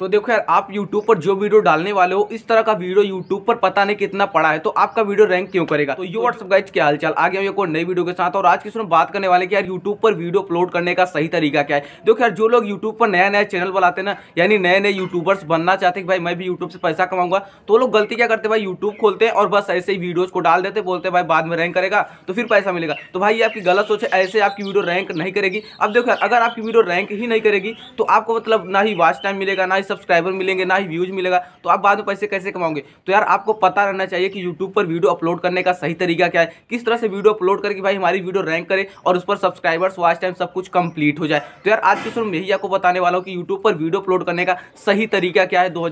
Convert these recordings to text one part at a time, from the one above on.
तो देखो यार आप YouTube पर जो वीडियो डालने वाले हो इस तरह का वीडियो YouTube पर पता नहीं कितना पड़ा है तो आपका वीडियो रैंक क्यों करेगा तो यू व्हाट्सअप गाइज क्या हालचाल आगे गया एक और नई वीडियो के साथ और आज की सुनो बात करने वाले कि यार YouTube पर वीडियो अपलोड करने का सही तरीका क्या है देखो यार जो लोग यूट्यूब पर नया नया चैनल बनाते ना यानी नए नए यूट्यूबर्स बनना चाहते कि भाई मैं भी यूट्यूब से पैसा कमाऊंगा तो लोग गलती क्या करते भाई यूट्यूब खोलते हैं और बस ऐसे ही वीडियोज को डाल देते बोलते भाई बाद में रैंक करेगा तो फिर पैसा मिलेगा तो भाई आपकी गलत सोच है ऐसे आपकी वीडियो रैंक नहीं करेगी अब देखो यार अगर आपकी वीडियो रैंक ही नहीं करेगी तो आपको मतलब ना ही वाच टाइम मिलेगा ना ही सब्सक्राइबर मिलेंगे ना ही व्यूज मिलेगा तो आप बाद में पैसे कैसे कमाओगे तो यार आपको पता रहना चाहिए कि यूट्यूब पर वीडियो अपलोड करने का सही तरीका क्या है किस तरह से वीडियो अपलोड करके भाई हमारी वीडियो रैंक करे और उस पर सब्सक्राइबर्स वाच टाइम सब कुछ कंप्लीट हो जाए तो यार आज के शो में यही आपको बताने वाला हूँ कि यूट्यूब पर वीडियो अपलोड करने का सही तरीका क्या है दो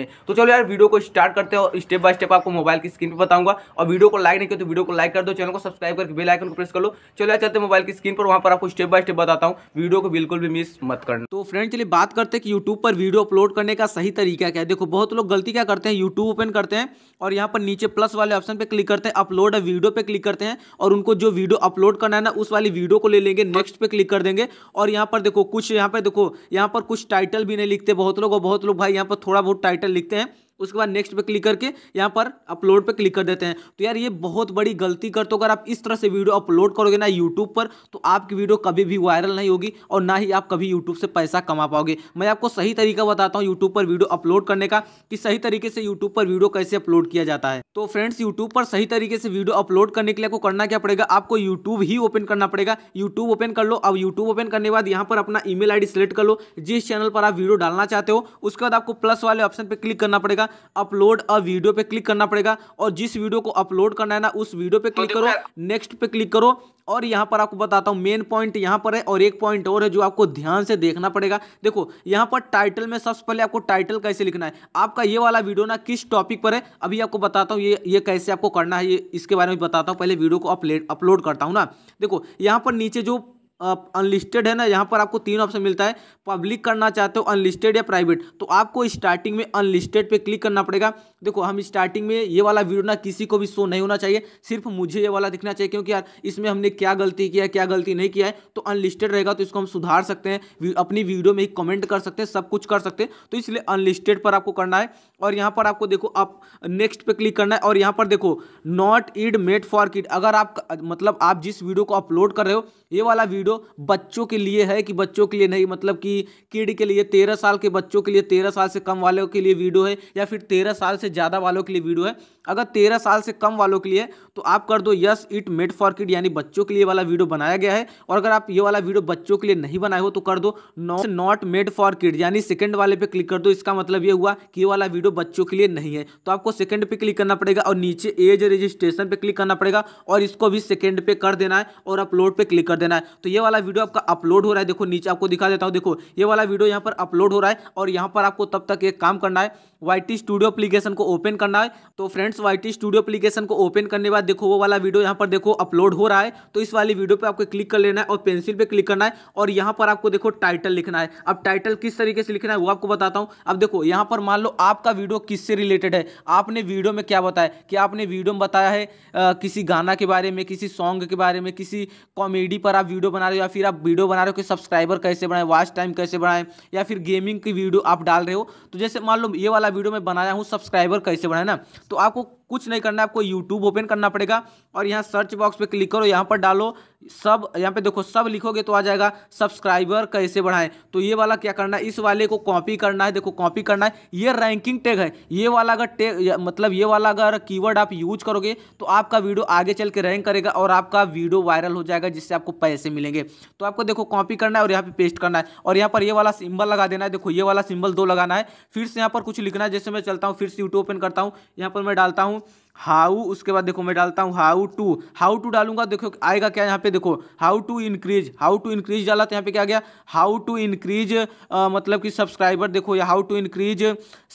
में तो चलो यार वीडियो को स्टार्ट करते हैं और स्टेप बाय स्टेप आपको मोबाइल की स्क्रीन पर बताऊंगा और वीडियो को लाइक नहीं किया तो वीडियो को लाइक कर दो चैनल को सब्सक्राइब करके बेल आइकन को प्रेस कर लो चलो यार चलते मोबाइल की स्क्रीन पर वहाँ पर आपको स्टेप बाय स्टेप बताता हूँ वीडियो को बिल्कुल भी मिस मत करना तो फ्रेंड चलिए बात करते हैं कि यूट्यूब पर वीडियो अपलोड करने का सही तरीका क्या है देखो बहुत लोग गलती क्या करते हैं यूट्यूब ओपन करते हैं और यहाँ पर नीचे प्लस वाले ऑप्शन पे क्लिक करते हैं अपलोड अ वीडियो पे क्लिक करते हैं और उनको जो वीडियो अपलोड करना है ना उस वाली वीडियो को ले लेंगे नेक्स्ट पे क्लिक कर देंगे और यहाँ पर देखो कुछ यहाँ पर देखो यहाँ पर कुछ टाइटल भी नहीं लिखते बहुत लोग और बहुत लोग भाई यहाँ पर थोड़ा बहुत टाइटल लिखते हैं उसके बाद नेक्स्ट पे क्लिक करके यहाँ पर अपलोड पे क्लिक कर देते हैं तो यार ये बहुत बड़ी गलती करते हो अगर आप इस तरह से वीडियो अपलोड करोगे ना यूट्यूब पर तो आपकी वीडियो कभी भी वायरल नहीं होगी और ना ही आप कभी यूट्यूब से पैसा कमा पाओगे मैं आपको सही तरीका बताता हूँ यूट्यूब पर वीडियो अपलोड करने का कि सही तरीके से यूट्यूब पर वीडियो कैसे अपलोड किया जाता है तो फ्रेंड्स यूट्यूब पर सही तरीके से वीडियो अपलोड करने के लिए आपको करना क्या पड़ेगा आपको यूट्यूब ही ओपन करना पड़ेगा यूट्यूब ओपन कर लो अब यूट्यूब ओपन करने के बाद यहाँ पर अपना ईमेल मेल सेलेक्ट कर लो जिस चैनल पर आप वीडियो डालना चाहते हो उसके बाद आपको प्लस वाले ऑप्शन पर क्लिक करना पड़ेगा पड़ेगा अपलोड अ वीडियो पे क्लिक करना पड़ेगा और जिस वीडियो को अपलोड करना है ना उस वीडियो पे तो क्लिक करो नेक्स्ट पे क्लिक करो और यहाँ पर आपको बताता हूँ मेन पॉइंट यहाँ पर है और एक पॉइंट और है जो आपको ध्यान से देखना पड़ेगा देखो यहाँ पर टाइटल में सबसे पहले आपको टाइटल कैसे लिखना है आपका ये वाला वीडियो ना किस टॉपिक पर है अभी आपको बताता हूँ ये ये कैसे आपको करना है ये इसके बारे में बताता हूँ पहले वीडियो को अपलोड करता हूँ ना देखो यहाँ पर नीचे जो अनलिस्टेड है ना यहाँ पर आपको तीन ऑप्शन मिलता है पब्लिक करना चाहते हो अनलिस्टेड या प्राइवेट तो आपको स्टार्टिंग में अनलिस्टेड पे क्लिक करना पड़ेगा देखो हम स्टार्टिंग में ये वाला वीडियो ना किसी को भी शो नहीं होना चाहिए सिर्फ मुझे ये वाला दिखना चाहिए क्योंकि यार इसमें हमने क्या गलती किया क्या गलती नहीं किया है तो अनलिस्टेड रहेगा तो इसको हम सुधार सकते हैं अपनी वीडियो में ही कमेंट कर सकते हैं सब कुछ कर सकते हैं तो इसलिए अनलिस्टेड पर आपको करना है और यहाँ पर आपको देखो आप नेक्स्ट पर क्लिक करना है और यहाँ पर देखो not it made for kid अगर आप मतलब आप जिस वीडियो को अपलोड कर रहे हो ये वाला वीडियो वीडियो बच्चों के लिए है कि बच्चों के लिए नहीं मतलब कि किड के लिए तेरह साल के बच्चों के लिए तेरह साल से कम वालों के लिए वीडियो है या फिर तेरह साल से ज़्यादा वालों के लिए वीडियो है अगर तेरह साल से कम वालों के लिए तो आप कर दो yes it made for kid यानी बच्चों के लिए वाला वीडियो बनाया गया है और अगर आप ये वाला वीडियो बच्चों के लिए नहीं बनाए हो तो कर दो नॉट मेड फॉर किड यानी सेकंड वाले पे क्लिक कर दो इसका मतलब ये हुआ कि ये वाला वीडियो बच्चों के लिए नहीं है तो आपको सेकंड पे क्लिक करना पड़ेगा और नीचे एज रजिस्ट्रेशन पे क्लिक करना पड़ेगा और इसको भी सेकंड पे कर देना है और अपलोड पे क्लिक कर देना है तो ये ये वाला वीडियो आपका अपलोड हो रहा है देखो नीचे आपको दिखा देता हूँ देखो ये वाला वीडियो यहाँ पर अपलोड हो रहा है और यहाँ पर आपको तब तक एक काम करना है वाई स्टूडियो अप्लीकेशन को ओपन करना है तो फ्रेंड्स वाई स्टूडियो अप्लीकेशन को ओपन करने बाद देखो वो वाला वीडियो यहाँ पर देखो अपलोड हो रहा है तो इस वाली वीडियो पर आपको क्लिक कर लेना है और पेंसिल पर क्लिक करना है और यहाँ पर आपको देखो टाइटल लिखना है अब टाइटल किस तरीके से लिखना है वो आपको बताता हूँ अब देखो यहाँ पर मान लो आपका वीडियो किससे रिलेटेड है आपने वीडियो में क्या बताया कि आपने वीडियो में बताया है आ, किसी गाना के बारे में किसी सॉन्ग के बारे में किसी कॉमेडी पर आप वीडियो बना बना रहे हो या फिर आप वीडियो बना रहे हो कि सब्सक्राइबर कैसे बढ़ाएं वॉच टाइम कैसे बढ़ाएं या फिर गेमिंग की वीडियो आप डाल रहे हो तो जैसे मान लो ये वाला वीडियो मैं बनाया हूँ सब्सक्राइबर कैसे बनाए ना तो आपको कुछ नहीं करना है आपको यूट्यूब ओपन करना पड़ेगा और यहाँ सर्च बॉक्स पे क्लिक करो यहाँ पर डालो सब यहाँ पे देखो सब लिखोगे तो आ जाएगा सब्सक्राइबर कैसे बढ़ाएं तो ये वाला क्या करना है इस वाले को कॉपी करना है देखो कॉपी करना है ये रैंकिंग टैग है ये वाला अगर टैग मतलब ये वाला अगर कीवर्ड आप यूज करोगे तो आपका वीडियो आगे चल के रैंक करेगा और आपका वीडियो वायरल हो जाएगा जिससे आपको पैसे मिलेंगे तो आपको देखो कॉपी करना है और यहाँ पर पेस्ट करना है और यहाँ पर ये वाला सिंबल लगा देना है देखो ये वाला सिंबल दो लगाना है फिर से यहाँ पर कुछ लिखना है जैसे मैं चलता हूँ फिर से यूट्यूब ओपन करता हूँ यहाँ पर मैं डालता हूँ Então, हाउ उसके बाद देखो मैं डालता हूँ हाउ टू हाउ टू डालूंगा देखो आएगा क्या यहाँ पे देखो how to increase how to increase डाला तो यहाँ पे क्या गया हाउ टू इंक्रीज मतलब कि सब्सक्राइबर देखो या हाउ टू इंक्रीज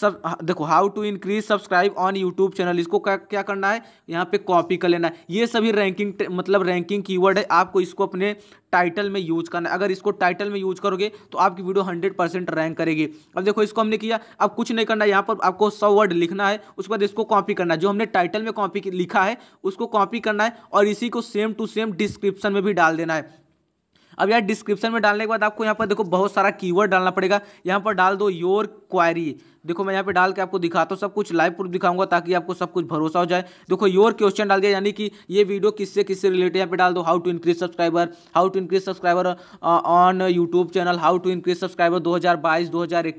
सब देखो how to increase subscribe on YouTube channel इसको क्या क्या करना है यहाँ पे कॉपी कर लेना है ये सभी रैंकिंग मतलब रैंकिंग की है आपको इसको अपने टाइटल में यूज करना है अगर इसको टाइटल में यूज करोगे तो आपकी वीडियो हंड्रेड परसेंट रैंक करेगी अब देखो इसको हमने किया अब कुछ नहीं करना है यहाँ पर आपको सौ वर्ड लिखना है उसके बाद इसको कॉपी करना है जो हमने टाइटल टाइटल में कॉपी लिखा है उसको कॉपी करना है और इसी को सेम टू सेम डिस्क्रिप्शन में भी डाल देना है अब यार डिस्क्रिप्शन में डालने के बाद आपको यहाँ पर देखो बहुत सारा कीवर्ड डालना पड़ेगा यहाँ पर डाल दो योर क्वायरी देखो मैं यहाँ पे डाल के आपको दिखाता हूँ सब कुछ लाइव प्रूफ दिखाऊंगा ताकि आपको सब कुछ भरोसा हो जाए देखो योर क्वेश्चन डाल दिया यानी कि ये वीडियो किससे किससे रिलेटेड यहाँ पे डाल दो how to increase subscriber how to increase subscriber on YouTube channel how to increase subscriber दो हजार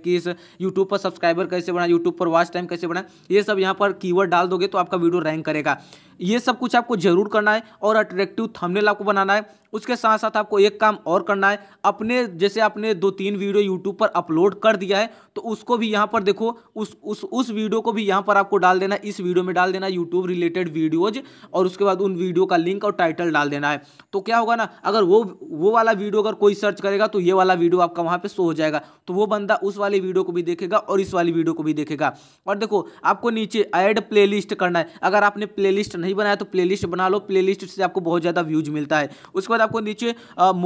यूट्यूब पर सब्सक्राइबर कैसे बना यूट्यूब पर वॉच टाइम कैसे बना ये सब यहाँ पर कीवर्ड डाल दोगे तो आपका वीडियो रैंक करेगा ये सब कुछ आपको जरूर करना है और अट्रैक्टिव थंबनेल आपको बनाना है उसके साथ साथ आपको एक काम और करना है अपने जैसे आपने दो तीन वीडियो यूट्यूब पर अपलोड कर दिया है तो उसको भी यहाँ पर देखो उस उस उस वीडियो को भी यहाँ पर आपको डाल देना इस वीडियो में डाल देना यूट्यूब रिलेटेड वीडियोज और उसके बाद उन वीडियो का लिंक और टाइटल डाल देना है तो क्या होगा ना अगर वो वो वाला वीडियो अगर कोई सर्च करेगा तो ये वाला वीडियो आपका वहाँ पर शो हो जाएगा तो वो बंदा उस वाली वीडियो को भी देखेगा और इस वाली वीडियो को भी देखेगा और देखो आपको नीचे ऐड प्ले करना है अगर आपने प्ले नहीं बनाया तो प्ले बना लो प्ले से आपको बहुत ज़्यादा व्यूज मिलता है उसके बाद आपको नीचे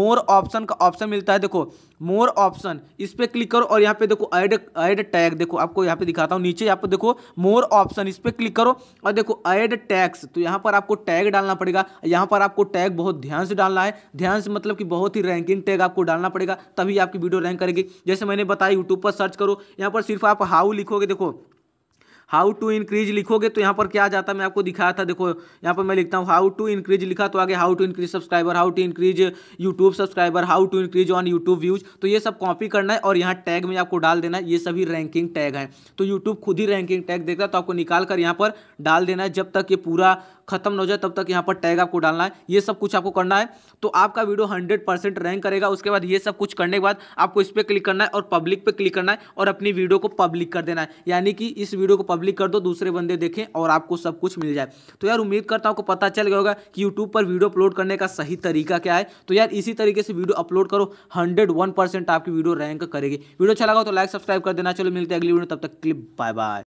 मोर ऑप्शन का ऑप्शन मिलता है देखो मोर ऑप्शन इस पर क्लिक करो और यहाँ पे देखो ऐड ऐड टैग देखो आपको यहाँ पे दिखाता हूँ नीचे यहाँ पे देखो मोर ऑप्शन इस पर क्लिक करो और देखो एड टैक्स तो यहाँ पर आपको टैग डालना पड़ेगा यहाँ पर आपको टैग बहुत ध्यान से डालना है ध्यान से मतलब कि बहुत ही रैंकिंग टैग आपको डालना पड़ेगा तभी आपकी वीडियो रैंक करेगी जैसे मैंने बताया यूट्यूब पर सर्च करो यहाँ पर सिर्फ आप हाउ लिखोगे देखो हाउ टू इंक्रीज लिखोगे तो यहाँ पर क्या आ जाता है मैं आपको दिखाया था देखो यहाँ पर मैं लिखता हूँ हाउ टू इंक्रीज लिखा तो आगे how to increase subscriber how to increase YouTube subscriber how to increase on YouTube views तो ये सब कॉपी करना है और यहाँ टैग में आपको डाल देना है ये सभी रैंकिंग टैग है तो यूट्यूब खुद ही रैंकिंग टैग देखता है तो आपको निकाल कर यहाँ पर डाल देना है जब तक ये पूरा खत्म ना हो जाए तब तक यहाँ पर टैग आपको डालना है ये सब कुछ आपको करना है तो आपका वीडियो हंड्रेड परसेंट रैंक करेगा उसके बाद ये सब कुछ करने के बाद आपको इस पर क्लिक करना है और पब्लिक पर क्लिक करना है और अपनी वीडियो को पब्लिक कर देना है यानी कि इस वीडियो को पब्लिक कर दो दूसरे बंदे देखें और आपको सब कुछ मिल जाए तो यार उम्मीद करता हूँ आपको पता चल गया होगा कि यूट्यूब पर वीडियो अपलोड करने का सही तरीका क्या है तो यार इसी तरीके से वीडियो अपलोड करो हंड्रेड वन परसेंट आपकी वीडियो रैंक करेगी वीडियो अच्छा लगा तो लाइक सब्सक्राइब कर देना चलो मिलते हैं अगली वीडियो तब तक क्लिप बाय बाय